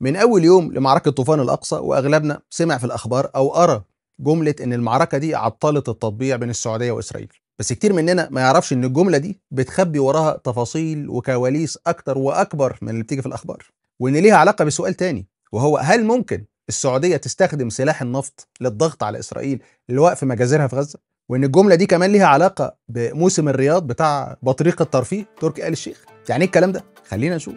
من أول يوم لمعركة طوفان الأقصى وأغلبنا سمع في الأخبار أو قرأ جملة إن المعركة دي عطلت التطبيع بين السعودية وإسرائيل بس كتير مننا ما يعرفش إن الجملة دي بتخبي وراها تفاصيل وكواليس أكتر وأكبر من اللي بتيجي في الأخبار وإن ليها علاقة بسؤال تاني وهو هل ممكن السعودية تستخدم سلاح النفط للضغط على إسرائيل لوقف مجازرها في غزة؟ وإن الجملة دي كمان ليها علاقة بموسم الرياض بتاع بطريق الترفيه تركي آل الشيخ يعني إيه الكلام ده؟ خلينا نشوف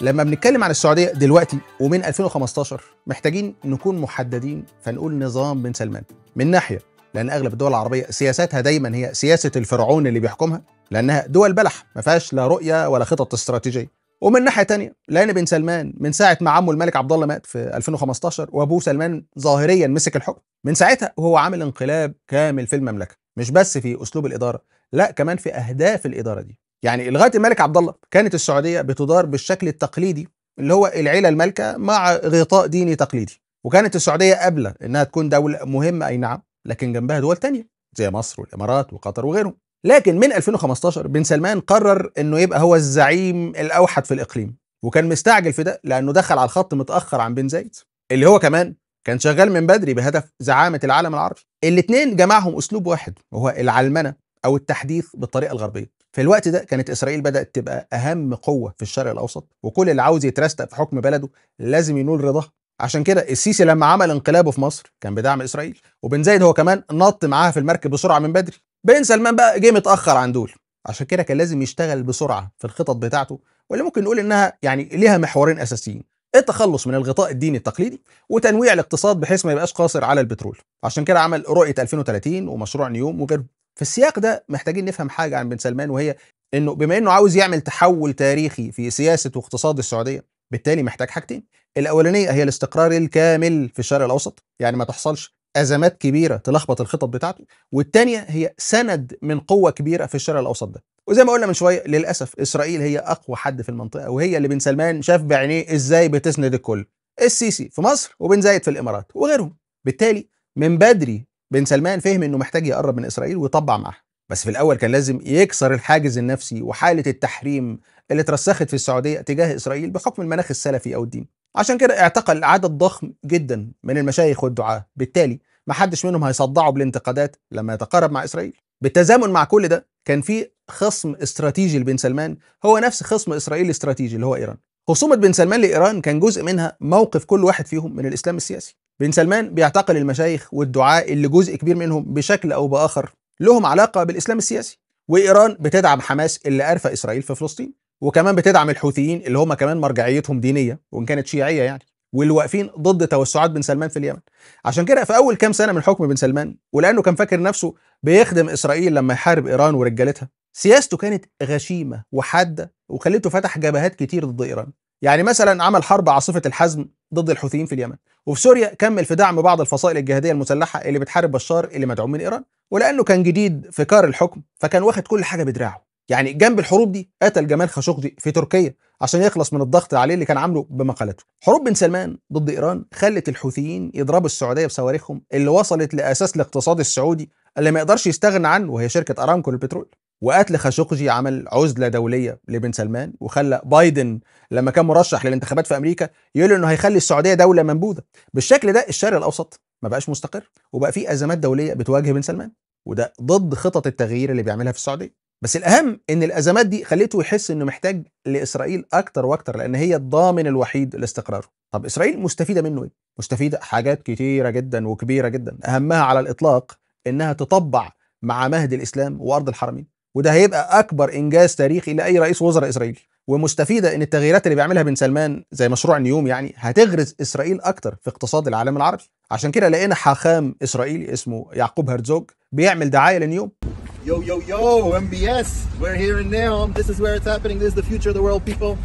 لما بنتكلم عن السعوديه دلوقتي ومن 2015 محتاجين نكون محددين فنقول نظام بن سلمان من ناحيه لان اغلب الدول العربيه سياساتها دايما هي سياسه الفرعون اللي بيحكمها لانها دول بلح ما فيهاش لا رؤيه ولا خطط استراتيجيه ومن ناحيه تانية لان بن سلمان من ساعه ما عمه الملك عبد الله مات في 2015 وابوه سلمان ظاهريا مسك الحكم من ساعتها وهو عامل انقلاب كامل في المملكه مش بس في اسلوب الاداره لا كمان في اهداف الاداره دي يعني لغايه الملك عبد الله كانت السعوديه بتدار بالشكل التقليدي اللي هو العيله المالكه مع غطاء ديني تقليدي وكانت السعوديه قابله انها تكون دوله مهمه اي نعم لكن جنبها دول تانية زي مصر والامارات وقطر وغيرهم لكن من 2015 بن سلمان قرر انه يبقى هو الزعيم الاوحد في الاقليم وكان مستعجل في ده لانه دخل على الخط متاخر عن بن زايد اللي هو كمان كان شغال من بدري بهدف زعامه العالم العربي الاثنين جمعهم اسلوب واحد وهو العلمنه او التحديث بالطريقه الغربيه في الوقت ده كانت اسرائيل بدات تبقى اهم قوه في الشرق الاوسط وكل اللي عاوز يترستق في حكم بلده لازم ينول رضاها عشان كده السيسي لما عمل انقلابه في مصر كان بدعم اسرائيل وبن زايد هو كمان نط معاها في المركب بسرعه من بدري بن سلمان بقى جه متاخر عن دول عشان كده كان لازم يشتغل بسرعه في الخطط بتاعته واللي ممكن نقول انها يعني ليها محورين اساسيين التخلص من الغطاء الديني التقليدي وتنويع الاقتصاد بحيث ما يبقاش قاصر على البترول عشان كده عمل رؤيه 2030 ومشروع نيوم وغيره في السياق ده محتاجين نفهم حاجه عن بن سلمان وهي انه بما انه عاوز يعمل تحول تاريخي في سياسه واقتصاد السعوديه بالتالي محتاج حاجتين الاولانيه هي الاستقرار الكامل في الشرق الاوسط يعني ما تحصلش ازمات كبيره تلخبط الخطط بتاعته والثانيه هي سند من قوه كبيره في الشرق الاوسط ده وزي ما قلنا من شويه للاسف اسرائيل هي اقوى حد في المنطقه وهي اللي بن سلمان شاف بعينيه ازاي بتسند الكل السيسي في مصر وبن زايد في الامارات وغيرهم بالتالي من بدري بن سلمان فهم انه محتاج يقرب من اسرائيل ويطبع معها بس في الاول كان لازم يكسر الحاجز النفسي وحاله التحريم اللي اترسخت في السعوديه تجاه اسرائيل بحكم المناخ السلفي او الديني عشان كده اعتقل عدد ضخم جدا من المشايخ والدعاه بالتالي ما حدش منهم هيصدعه بالانتقادات لما يتقارب مع اسرائيل بالتزامن مع كل ده كان في خصم استراتيجي لبن سلمان هو نفس خصم اسرائيل الاستراتيجي اللي هو ايران خصومه بن سلمان لايران كان جزء منها موقف كل واحد فيهم من الاسلام السياسي بن سلمان بيعتقل المشايخ والدعاء اللي جزء كبير منهم بشكل أو بآخر لهم علاقة بالإسلام السياسي وإيران بتدعم حماس اللي قارفة إسرائيل في فلسطين وكمان بتدعم الحوثيين اللي هم كمان مرجعيتهم دينية وإن كانت شيعية يعني واللي واقفين ضد توسعات بن سلمان في اليمن عشان كده في أول كام سنة من حكم بن سلمان ولأنه كان فاكر نفسه بيخدم إسرائيل لما يحارب إيران ورجالتها سياسته كانت غشيمة وحادة وخلته فتح جبهات كتير ضد إيران يعني مثلا عمل حرب عاصفة الحزم ضد الحوثيين في اليمن وفي سوريا كمل في دعم بعض الفصائل الجهادية المسلحة اللي بتحارب بشار اللي مدعوم من إيران ولأنه كان جديد في كار الحكم فكان واخد كل حاجة بدراعه يعني جنب الحروب دي قتل جمال خاشقجي في تركيا عشان يخلص من الضغط عليه اللي كان عامله بمقالته حروب بن سلمان ضد إيران خلت الحوثيين يضربوا السعودية بصواريخهم اللي وصلت لأساس الاقتصاد السعودي اللي ما يقدرش يستغنى عنه وهي شركة أرامكو للبترول وقتل خاشقجي عمل عزله دوليه لبن سلمان وخلى بايدن لما كان مرشح للانتخابات في امريكا يقول انه هيخلي السعوديه دوله منبوذه بالشكل ده الشرق الاوسط ما بقاش مستقر وبقى في ازمات دوليه بتواجه بن سلمان وده ضد خطط التغيير اللي بيعملها في السعوديه بس الاهم ان الازمات دي خليته يحس انه محتاج لاسرائيل اكتر واكتر لان هي الضامن الوحيد لاستقراره طب اسرائيل مستفيده منه ايه مستفيده حاجات كتيره جدا وكبيره جدا اهمها على الاطلاق انها تطبع مع مهد الاسلام وارض الحرمين وده هيبقى اكبر انجاز تاريخي لاي رئيس وزراء اسرائيلي ومستفيده ان التغييرات اللي بيعملها بن سلمان زي مشروع نيوم يعني هتغرز اسرائيل اكتر في اقتصاد العالم العربي عشان كده لقينا حاخام اسرائيلي اسمه يعقوب هرزوج بيعمل دعايه لنيوم يو يو yo, MBS, we're here and now. This is where it's happening. This is the future of the world, people.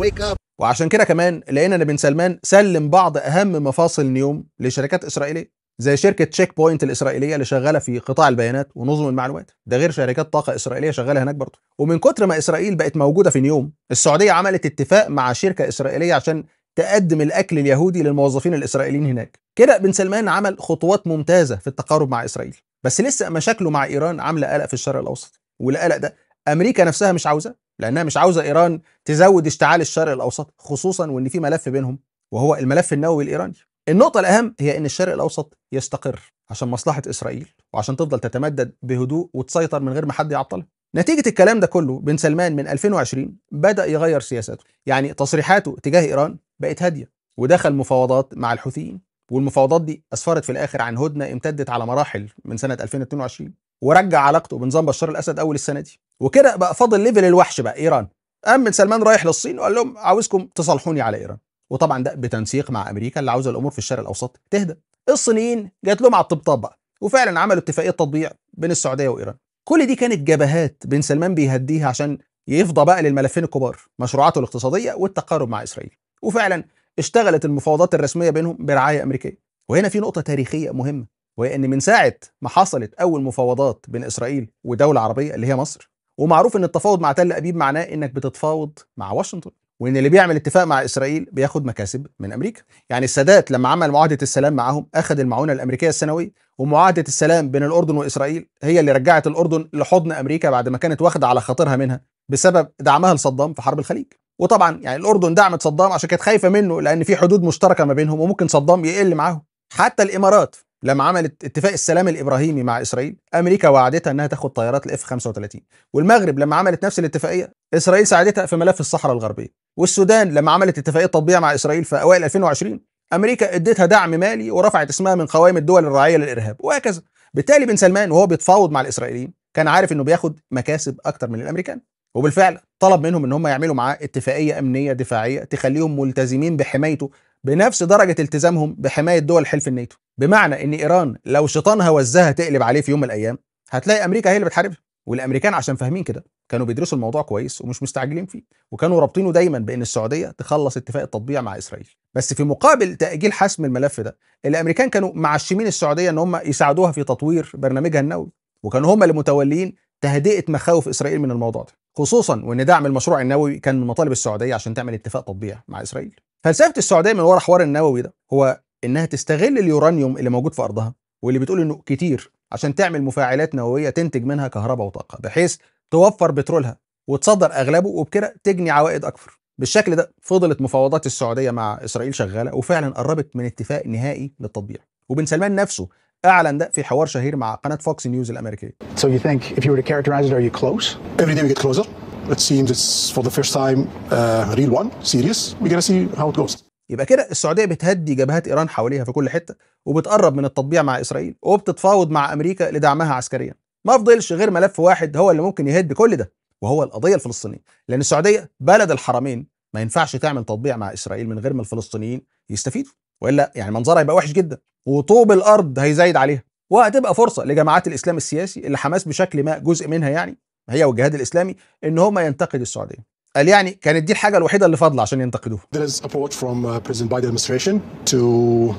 Wake up. وعشان كده كمان لقينا ان بن سلمان سلم بعض اهم مفاصل نيوم لشركات اسرائيليه زي شركه تشيك بوينت الاسرائيليه اللي شغاله في قطاع البيانات ونظم المعلومات ده غير شركات طاقه اسرائيليه شغاله هناك برضه ومن كتر ما اسرائيل بقت موجوده في نيوم السعوديه عملت اتفاق مع شركه اسرائيليه عشان تقدم الاكل اليهودي للموظفين الاسرائيليين هناك كده بن سلمان عمل خطوات ممتازه في التقارب مع اسرائيل بس لسه مشاكله مع ايران عامله قلق في الشرق الاوسط والقلق ده امريكا نفسها مش عاوزه لانها مش عاوزه ايران تزود اشتعال الشرق الاوسط خصوصا وان في ملف بينهم وهو الملف النووي الايراني النقطة الأهم هي إن الشرق الأوسط يستقر عشان مصلحة إسرائيل وعشان تفضل تتمدد بهدوء وتسيطر من غير ما حد يعطلها. نتيجة الكلام ده كله بن سلمان من 2020 بدأ يغير سياساته، يعني تصريحاته تجاه إيران بقت هادية ودخل مفاوضات مع الحوثيين والمفاوضات دي أسفرت في الآخر عن هدنة امتدت على مراحل من سنة 2022 ورجع علاقته بنظام بشار الأسد أول السنة دي وكده بقى فاضل ليفل الوحش بقى إيران قام بن سلمان رايح للصين وقال لهم عاوزكم تصالحوني على إيران وطبعا ده بتنسيق مع امريكا اللي عاوزه الامور في الشرق الاوسط تهدى الصينيين جات لهم على الطبطاب بقى وفعلا عملوا اتفاقيه تطبيع بين السعوديه وايران كل دي كانت جبهات بن سلمان بيهديها عشان يفضى بقى للملفين الكبار مشروعاته الاقتصاديه والتقارب مع اسرائيل وفعلا اشتغلت المفاوضات الرسميه بينهم برعايه امريكيه وهنا في نقطه تاريخيه مهمه وهي ان من ساعه ما حصلت اول مفاوضات بين اسرائيل ودوله عربيه اللي هي مصر ومعروف ان التفاوض مع تل ابيب معناه انك بتتفاوض مع واشنطن وان اللي بيعمل اتفاق مع اسرائيل بياخد مكاسب من امريكا يعني السادات لما عمل معاهده السلام معاهم اخذ المعونه الامريكيه السنويه ومعاهده السلام بين الاردن واسرائيل هي اللي رجعت الاردن لحضن امريكا بعد ما كانت واخده على خاطرها منها بسبب دعمها لصدام في حرب الخليج وطبعا يعني الاردن دعمت صدام عشان كانت خايفه منه لان في حدود مشتركه ما بينهم وممكن صدام يقل معاهم حتى الامارات لما عملت اتفاق السلام الابراهيمي مع اسرائيل امريكا وعدتها انها تاخد طيارات الاف 35 والمغرب لما عملت نفس الاتفاقيه اسرائيل ساعدتها في ملف الصحراء الغربيه والسودان لما عملت اتفاقيه تطبيع مع اسرائيل في اوائل 2020 امريكا اديتها دعم مالي ورفعت اسمها من قوائم الدول الراعيه للارهاب وهكذا بالتالي بن سلمان وهو بيتفاوض مع الاسرائيليين كان عارف انه بياخد مكاسب اكتر من الامريكان وبالفعل طلب منهم ان هم يعملوا معاه اتفاقيه امنيه دفاعيه تخليهم ملتزمين بحمايته بنفس درجه التزامهم بحمايه دول حلف الناتو بمعنى ان ايران لو شيطانها وزها تقلب عليه في يوم من الايام هتلاقي امريكا هي اللي بتحاربها والامريكان عشان فاهمين كده كانوا بيدرسوا الموضوع كويس ومش مستعجلين فيه وكانوا رابطينه دايما بان السعوديه تخلص اتفاق التطبيع مع اسرائيل بس في مقابل تاجيل حسم الملف ده الامريكان كانوا معشمين السعوديه ان هم يساعدوها في تطوير برنامجها النووي وكانوا هم اللي متولين تهدئه مخاوف اسرائيل من الموضوع ده خصوصا وان دعم المشروع النووي كان من مطالب السعوديه عشان تعمل اتفاق تطبيع مع اسرائيل فلسفه السعوديه من ورا حوار النووي ده هو انها تستغل اليورانيوم اللي موجود في ارضها واللي بتقول انه كتير عشان تعمل مفاعلات نوويه تنتج منها كهرباء وطاقه بحيث توفر بترولها وتصدر اغلبه وبكده تجني عوائد اكثر بالشكل ده فضلت مفاوضات السعوديه مع اسرائيل شغاله وفعلا قربت من اتفاق نهائي للتطبيع وبن سلمان نفسه اعلن ده في حوار شهير مع قناه فوكس نيوز الامريكيه. So you think if you were to characterize it are you close? Every day we get closer. It seems it's for the first time uh, a real one, serious. We're gonna see how it goes. يبقى كده السعوديه بتهدي جبهات ايران حواليها في كل حته وبتقرب من التطبيع مع اسرائيل وبتتفاوض مع امريكا لدعمها عسكريا ما فضلش غير ملف واحد هو اللي ممكن يهد كل ده وهو القضيه الفلسطينيه لان السعوديه بلد الحرمين ما ينفعش تعمل تطبيع مع اسرائيل من غير ما الفلسطينيين يستفيدوا والا يعني منظرها هيبقى وحش جدا وطوب الارض هيزايد عليها وهتبقى فرصه لجماعات الاسلام السياسي اللي حماس بشكل ما جزء منها يعني هي والجهاد الاسلامي ان هم ينتقدوا السعوديه قال يعني كانت دي الحاجه الوحيده اللي فاضله عشان ينتقدوه. There is approach from uh, President Biden administration to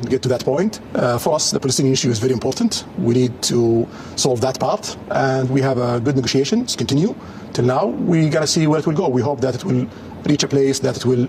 get to that point. Uh, for us, the Palestinian issue is very important. We need to solve that part, and we have a good negotiation to continue till now. We got to see where it will go. We hope that it will reach a place that it will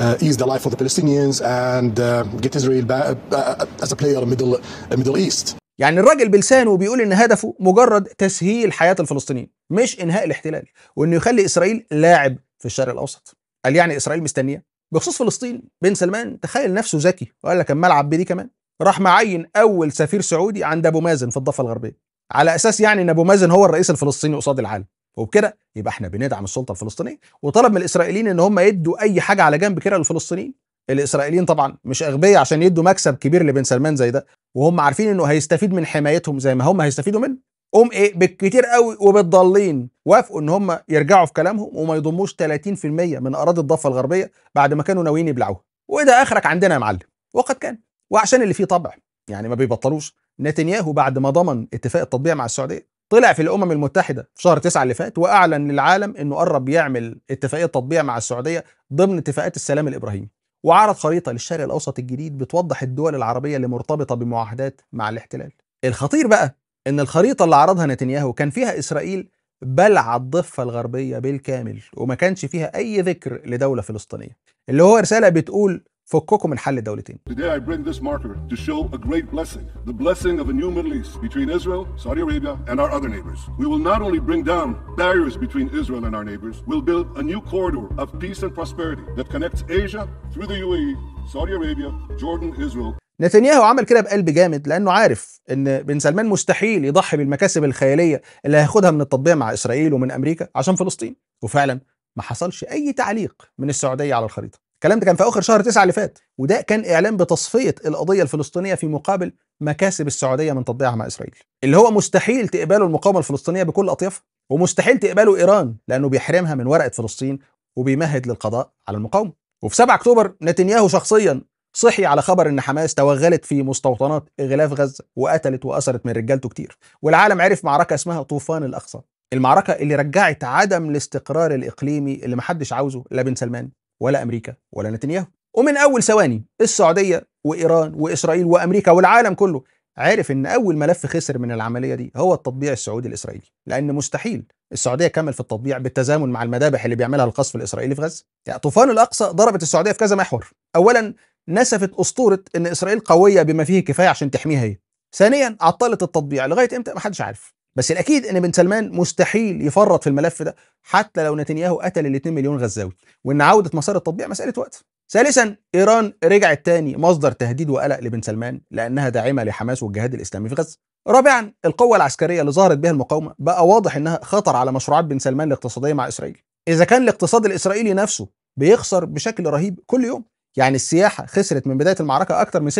uh, ease the life of the Palestinians and uh, get Israel back, uh, as a player in the Middle uh, Middle East. يعني الراجل بلسانه بيقول ان هدفه مجرد تسهيل حياه الفلسطينيين مش انهاء الاحتلال وانه يخلي اسرائيل لاعب في الشرق الاوسط قال يعني اسرائيل مستنيه بخصوص فلسطين بن سلمان تخيل نفسه ذكي وقال لك الملعب بدي كمان راح معين اول سفير سعودي عند ابو مازن في الضفه الغربيه على اساس يعني ان ابو مازن هو الرئيس الفلسطيني قصاد العالم وبكده يبقى احنا بندعم السلطه الفلسطينيه وطلب من الاسرائيليين ان هم يدوا اي حاجه على جنب كده للفلسطينيين الاسرائيليين طبعا مش اغبياء عشان يدوا مكسب كبير لبن سلمان زي ده وهم عارفين انه هيستفيد من حمايتهم زي ما هم هيستفيدوا منه قوم ايه بالكتير قوي وبالضالين وافقوا ان هم يرجعوا في كلامهم وما يضموش 30% من اراضي الضفه الغربيه بعد ما كانوا ناويين يبلعوها وده اخرك عندنا يا معلم وقد كان وعشان اللي فيه طبع يعني ما بيبطلوش نتنياهو بعد ما ضمن اتفاق التطبيع مع السعوديه طلع في الامم المتحده في شهر 9 اللي فات واعلن للعالم انه قرب يعمل اتفاقيه تطبيع مع السعوديه ضمن اتفاقات السلام الابراهيمي وعرض خريطه للشرق الاوسط الجديد بتوضح الدول العربيه اللي مرتبطه بمعاهدات مع الاحتلال الخطير بقى ان الخريطه اللي عرضها نتنياهو كان فيها اسرائيل بلع الضفه الغربيه بالكامل وما كانش فيها اي ذكر لدوله فلسطينيه اللي هو رساله بتقول فككم من حل الدولتين Today I bring this marker to show a great blessing, the blessing of a new Middle East between Israel, Saudi Arabia and our other neighbors. We will not only bring down barriers between Israel and our neighbors, we'll build a new corridor of peace and prosperity that connects Asia through the UAE, Saudi Arabia, Jordan, Israel نتنياهو عمل كده بقلب جامد لانه عارف ان بن سلمان مستحيل يضحي بالمكاسب الخياليه اللي هياخدها من التطبيع مع اسرائيل ومن امريكا عشان فلسطين وفعلا ما حصلش اي تعليق من السعوديه على الخريطه الكلام ده كان في اخر شهر 9 اللي فات وده كان اعلان بتصفيه القضيه الفلسطينيه في مقابل مكاسب السعوديه من تطبيعها مع اسرائيل اللي هو مستحيل تقبله المقاومه الفلسطينيه بكل اطيافها ومستحيل تقبله ايران لانه بيحرمها من ورقه فلسطين وبيمهد للقضاء على المقاومه وفي 7 اكتوبر نتنياهو شخصيا صحي على خبر ان حماس توغلت في مستوطنات غلاف غزه وقتلت واثرت من رجالته كتير والعالم عرف معركه اسمها طوفان الاقصى المعركه اللي رجعت عدم الاستقرار الاقليمي اللي محدش عاوزه لا بن سلمان ولا امريكا ولا نتنياهو ومن اول ثواني السعوديه وايران واسرائيل وامريكا والعالم كله عارف ان اول ملف خسر من العمليه دي هو التطبيع السعودي الاسرائيلي لان مستحيل السعوديه كمل في التطبيع بالتزامن مع المذابح اللي بيعملها القصف الاسرائيلي في غزه يعني طوفان الاقصى ضربت السعوديه في كذا محور اولا نسفت اسطوره ان اسرائيل قويه بما فيه كفاية عشان تحميها هي. ثانيا عطلت التطبيع لغايه امتى ما حدش عارف. بس الاكيد ان بن سلمان مستحيل يفرط في الملف ده حتى لو نتنياهو قتل ال 2 مليون غزاوي وان عوده مسار التطبيع مساله وقت. ثالثا ايران رجعت تاني مصدر تهديد وقلق لبن سلمان لانها داعمه لحماس والجهاد الاسلامي في غزه. رابعا القوه العسكريه اللي ظهرت بها المقاومه بقى واضح انها خطر على مشروعات بن سلمان الاقتصاديه مع اسرائيل. اذا كان الاقتصاد الاسرائيلي نفسه بيخسر بشكل رهيب كل يوم يعني السياحه خسرت من بدايه المعركه اكتر من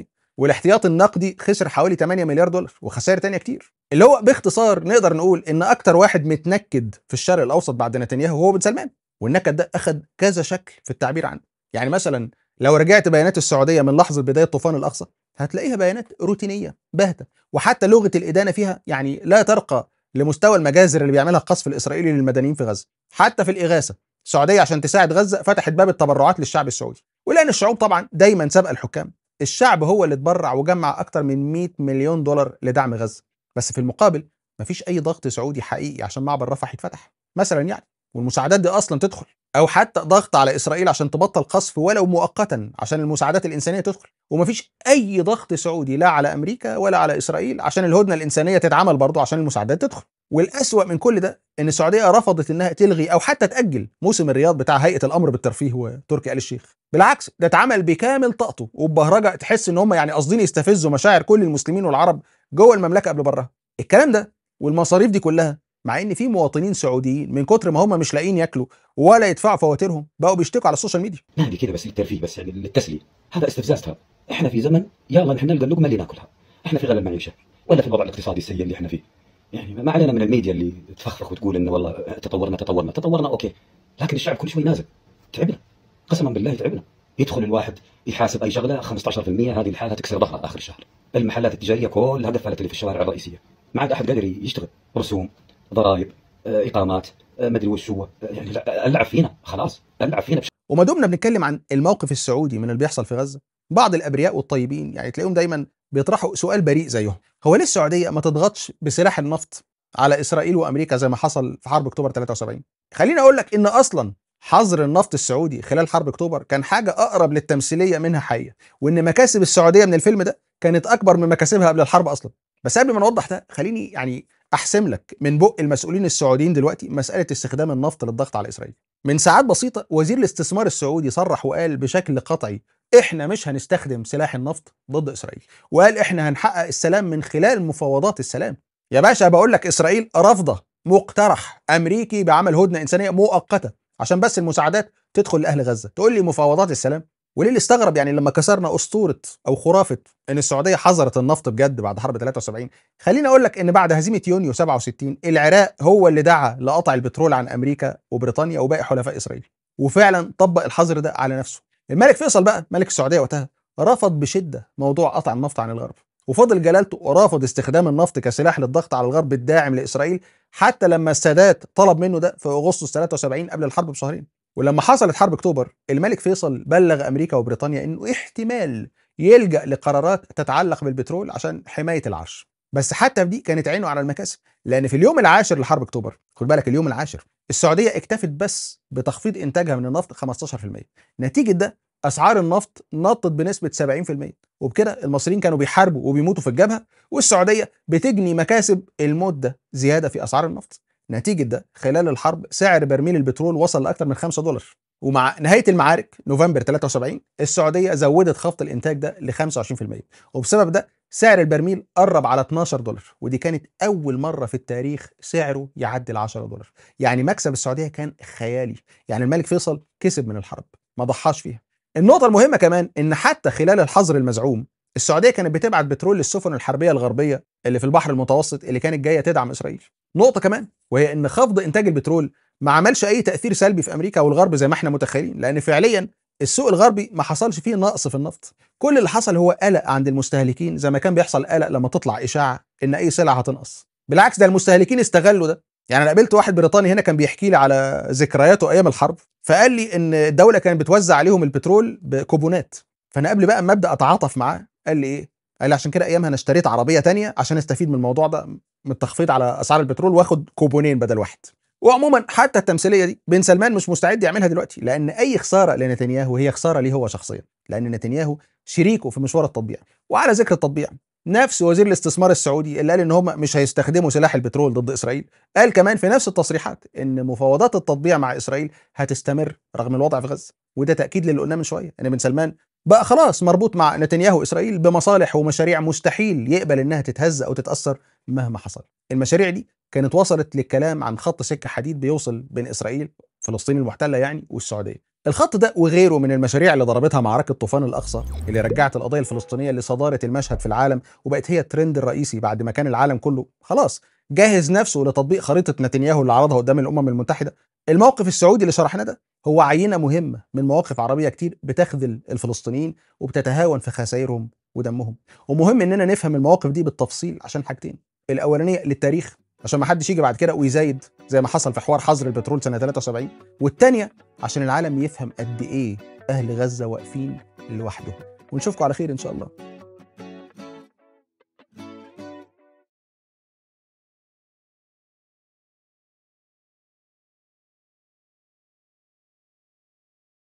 76% والاحتياط النقدي خسر حوالي 8 مليار دولار وخسائر تانية كتير اللي هو باختصار نقدر نقول ان اكتر واحد متنكد في الشرق الاوسط بعد نتنياهو هو بن سلمان والنكد ده اخد كذا شكل في التعبير عنه يعني مثلا لو رجعت بيانات السعوديه من لحظه بدايه طوفان الاقصى هتلاقيها بيانات روتينيه باهته وحتى لغه الادانه فيها يعني لا ترقى لمستوى المجازر اللي بيعملها القصف الاسرائيلي للمدنيين في غزه حتى في الاغاثه السعوديه عشان تساعد غزه فتحت باب التبرعات للشعب السعودي ولان الشعوب طبعا دايما سابقه الحكام الشعب هو اللي تبرع وجمع اكتر من 100 مليون دولار لدعم غزه بس في المقابل مفيش اي ضغط سعودي حقيقي عشان معبر رفح يتفتح مثلا يعني والمساعدات دي اصلا تدخل او حتى ضغط على اسرائيل عشان تبطل قصف ولو مؤقتا عشان المساعدات الانسانيه تدخل ومفيش اي ضغط سعودي لا على امريكا ولا على اسرائيل عشان الهدنه الانسانيه تتعمل برضه عشان المساعدات تدخل والأسوأ من كل ده ان السعوديه رفضت انها تلغي او حتى تاجل موسم الرياض بتاع هيئه الامر بالترفيه وتركي ال الشيخ بالعكس ده اتعمل بكامل طاقته وبهرجه تحس ان هم يعني قاصدين يستفزوا مشاعر كل المسلمين والعرب جوه المملكه قبل برها الكلام ده والمصاريف دي كلها مع ان في مواطنين سعوديين من كتر ما هم مش لاقيين ياكلوا ولا يدفعوا فواتيرهم بقوا بيشتكوا على السوشيال ميديا ما نعم، دي كده بس للترفيه بس يعني للتسليه هذا استفزاز هذا احنا في زمن يلا نحن نلقى اللقمه اللي ناكلها احنا في غلا المعيشه ولا في الوضع الاقتصادي السيء اللي احنا فيه يعني ما علينا من الميديا اللي تفخفخ وتقول انه والله تطورنا تطورنا تطورنا اوكي لكن الشعب كل شوي نازل تعبنا قسما بالله تعبنا يدخل الواحد يحاسب اي شغله 15% هذه الحاله تكسر ظهرها اخر الشهر المحلات التجاريه كلها قفلت اللي في الشوارع الرئيسيه ما عاد احد قادر يشتغل رسوم ضرائب آه، اقامات آه، ما ادري وش هو آه، يعني العب فينا خلاص العب فينا بش... وما دمنا بنتكلم عن الموقف السعودي من اللي بيحصل في غزه بعض الابرياء والطيبين يعني تلاقيهم دايما بيطرحوا سؤال بريء زيهم هو ليه السعوديه ما تضغطش بسلاح النفط على اسرائيل وامريكا زي ما حصل في حرب اكتوبر 73 خليني اقول لك ان اصلا حظر النفط السعودي خلال حرب اكتوبر كان حاجه اقرب للتمثيليه منها حقيقه وان مكاسب السعوديه من الفيلم ده كانت اكبر من مكاسبها قبل الحرب اصلا بس قبل ما نوضح ده خليني يعني احسم لك من بق المسؤولين السعوديين دلوقتي مساله استخدام النفط للضغط على اسرائيل من ساعات بسيطه وزير الاستثمار السعودي صرح وقال بشكل قطعي احنا مش هنستخدم سلاح النفط ضد اسرائيل وقال احنا هنحقق السلام من خلال مفاوضات السلام يا باشا بقول لك اسرائيل رافضه مقترح امريكي بعمل هدنه انسانيه مؤقته عشان بس المساعدات تدخل لاهل غزه تقول لي مفاوضات السلام وليه اللي استغرب يعني لما كسرنا اسطوره او خرافه ان السعوديه حظرت النفط بجد بعد حرب 73 خليني اقول لك ان بعد هزيمه يونيو 67 العراق هو اللي دعا لقطع البترول عن امريكا وبريطانيا وباقي حلفاء اسرائيل وفعلا طبق الحظر ده على نفسه الملك فيصل بقى ملك السعوديه وقتها رفض بشده موضوع قطع النفط عن الغرب وفضل جلالته رافض استخدام النفط كسلاح للضغط على الغرب الداعم لاسرائيل حتى لما السادات طلب منه ده في اغسطس 73 قبل الحرب بشهرين ولما حصلت حرب اكتوبر الملك فيصل بلغ امريكا وبريطانيا انه احتمال يلجا لقرارات تتعلق بالبترول عشان حمايه العرش بس حتى دي كانت عينه على المكاسب لان في اليوم العاشر لحرب اكتوبر خد بالك اليوم العاشر السعوديه اكتفت بس بتخفيض انتاجها من النفط 15% نتيجه ده اسعار النفط نطت بنسبه 70% وبكده المصريين كانوا بيحاربوا وبيموتوا في الجبهه والسعوديه بتجني مكاسب المده زياده في اسعار النفط نتيجه ده خلال الحرب سعر برميل البترول وصل لاكثر من 5 دولار ومع نهايه المعارك نوفمبر 73 السعوديه زودت خفض الانتاج ده ل 25% وبسبب ده سعر البرميل قرب على 12 دولار ودي كانت أول مرة في التاريخ سعره يعدي ال 10 دولار يعني مكسب السعودية كان خيالي يعني الملك فيصل كسب من الحرب ما ضحاش فيها النقطة المهمة كمان إن حتى خلال الحظر المزعوم السعودية كانت بتبعت بترول للسفن الحربية الغربية اللي في البحر المتوسط اللي كانت جاية تدعم إسرائيل نقطة كمان وهي إن خفض إنتاج البترول ما عملش أي تأثير سلبي في أمريكا والغرب زي ما احنا متخيلين لأن فعليا السوق الغربي ما حصلش فيه نقص في النفط كل اللي حصل هو قلق عند المستهلكين زي ما كان بيحصل قلق لما تطلع اشاعه ان اي سلعه هتنقص بالعكس ده المستهلكين استغلوا ده يعني انا قابلت واحد بريطاني هنا كان بيحكي لي على ذكرياته ايام الحرب فقال لي ان الدوله كانت بتوزع عليهم البترول بكوبونات فانا قبل بقى ما ابدا اتعاطف معاه قال لي ايه قال لي عشان كده ايامها انا اشتريت عربيه تانية عشان استفيد من الموضوع ده من التخفيض على اسعار البترول واخد كوبونين بدل واحد وعموما حتى التمثيليه دي بن سلمان مش مستعد يعملها دلوقتي لان اي خساره لنتنياهو هي خساره ليه هو شخصيا لان نتنياهو شريكه في مشوار التطبيع وعلى ذكر التطبيع نفس وزير الاستثمار السعودي اللي قال ان هم مش هيستخدموا سلاح البترول ضد اسرائيل قال كمان في نفس التصريحات ان مفاوضات التطبيع مع اسرائيل هتستمر رغم الوضع في غزه وده تاكيد للي قلناه من شويه ان بن سلمان بقى خلاص مربوط مع نتنياهو اسرائيل بمصالح ومشاريع مستحيل يقبل انها تتهز او تتاثر مهما حصل المشاريع دي كانت وصلت للكلام عن خط سكه حديد بيوصل بين اسرائيل فلسطين المحتله يعني والسعوديه الخط ده وغيره من المشاريع اللي ضربتها معركة طوفان الأقصى اللي رجعت القضية الفلسطينية لصدارة المشهد في العالم وبقت هي الترند الرئيسي بعد ما كان العالم كله خلاص جهز نفسه لتطبيق خريطة نتنياهو اللي عرضها قدام الأمم المتحدة الموقف السعودي اللي شرحناه ده هو عينة مهمة من مواقف عربية كتير بتخذل الفلسطينيين وبتتهاون في خسائرهم ودمهم ومهم إننا نفهم المواقف دي بالتفصيل عشان حاجتين الاولانيه للتاريخ عشان ما حدش يجي بعد كده ويزايد زي ما حصل في حوار حظر البترول سنه 73 والثانيه عشان العالم يفهم قد ايه اهل غزه واقفين لوحدهم ونشوفكم على خير ان شاء الله